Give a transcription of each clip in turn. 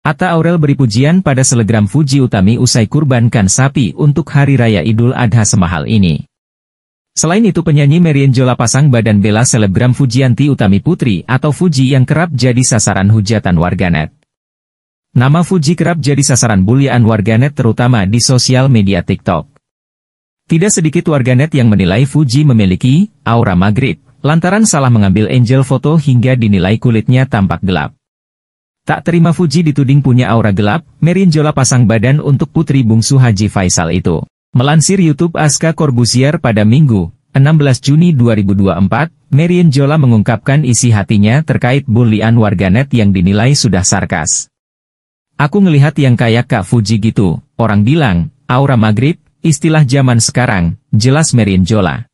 Atta Aurel beri pujian pada selegram Fuji Utami usai kurbankan sapi untuk Hari Raya Idul Adha semahal ini. Selain itu penyanyi Merian Jola pasang badan bela selebgram Fujianti Utami Putri atau Fuji yang kerap jadi sasaran hujatan warganet. Nama Fuji kerap jadi sasaran bulian warganet terutama di sosial media TikTok. Tidak sedikit warganet yang menilai Fuji memiliki aura maghrib, lantaran salah mengambil angel foto hingga dinilai kulitnya tampak gelap. Tak terima Fuji dituding punya aura gelap, Merin Jola pasang badan untuk putri bungsu Haji Faisal itu. Melansir YouTube Aska Corbusier pada Minggu, 16 Juni 2024, Merin Jola mengungkapkan isi hatinya terkait bulian warganet yang dinilai sudah sarkas. Aku ngelihat yang kayak Kak Fuji gitu, orang bilang, aura maghrib, istilah zaman sekarang, jelas Merin Jola.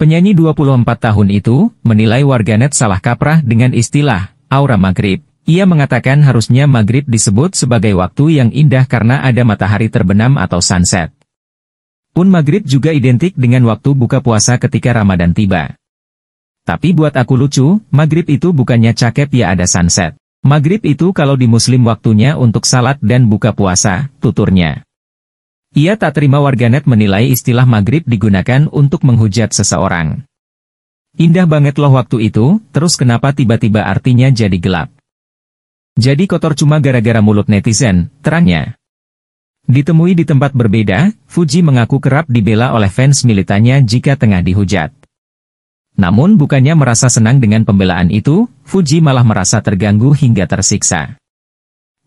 Penyanyi 24 tahun itu, menilai warganet salah kaprah dengan istilah, aura maghrib. Ia mengatakan harusnya maghrib disebut sebagai waktu yang indah karena ada matahari terbenam atau sunset. Pun maghrib juga identik dengan waktu buka puasa ketika Ramadan tiba. Tapi buat aku lucu, maghrib itu bukannya cakep ya ada sunset. Maghrib itu kalau di muslim waktunya untuk salat dan buka puasa, tuturnya. Ia tak terima warganet menilai istilah maghrib digunakan untuk menghujat seseorang. Indah banget loh waktu itu, terus kenapa tiba-tiba artinya jadi gelap. Jadi kotor cuma gara-gara mulut netizen, terangnya. Ditemui di tempat berbeda, Fuji mengaku kerap dibela oleh fans militannya jika tengah dihujat. Namun bukannya merasa senang dengan pembelaan itu, Fuji malah merasa terganggu hingga tersiksa.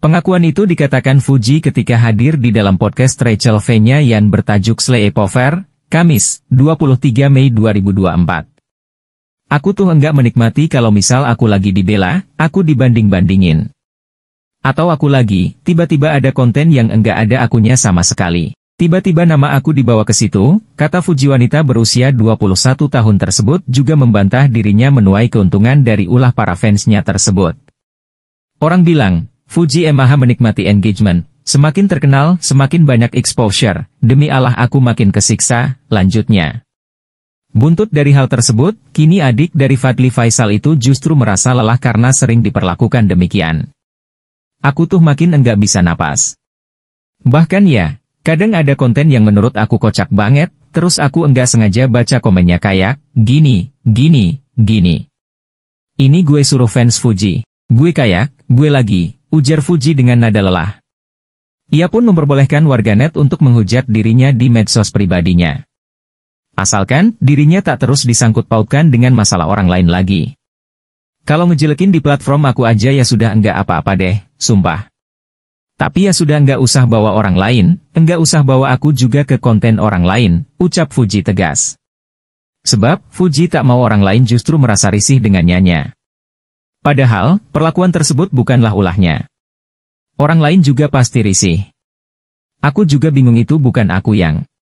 Pengakuan itu dikatakan Fuji ketika hadir di dalam podcast Rachel v yang bertajuk Slay Pover, Kamis, 23 Mei 2024. Aku tuh enggak menikmati kalau misal aku lagi dibela, aku dibanding-bandingin. Atau aku lagi, tiba-tiba ada konten yang enggak ada akunya sama sekali. Tiba-tiba nama aku dibawa ke situ, kata Fuji wanita berusia 21 tahun tersebut juga membantah dirinya menuai keuntungan dari ulah para fansnya tersebut. Orang bilang, Fuji Emaha menikmati engagement, semakin terkenal, semakin banyak exposure, demi Allah aku makin kesiksa, lanjutnya. Buntut dari hal tersebut, kini adik dari Fadli Faisal itu justru merasa lelah karena sering diperlakukan demikian aku tuh makin enggak bisa napas. Bahkan ya, kadang ada konten yang menurut aku kocak banget, terus aku enggak sengaja baca komennya kayak, gini, gini, gini. Ini gue suruh fans Fuji. Gue kayak, gue lagi, ujar Fuji dengan nada lelah. Ia pun memperbolehkan warganet untuk menghujat dirinya di medsos pribadinya. Asalkan, dirinya tak terus disangkut pautkan dengan masalah orang lain lagi. Kalau ngejelekin di platform aku aja ya sudah enggak apa-apa deh, sumpah. Tapi ya sudah enggak usah bawa orang lain, enggak usah bawa aku juga ke konten orang lain, ucap Fuji tegas. Sebab, Fuji tak mau orang lain justru merasa risih dengan nyanyi. Padahal, perlakuan tersebut bukanlah ulahnya. Orang lain juga pasti risih. Aku juga bingung itu bukan aku yang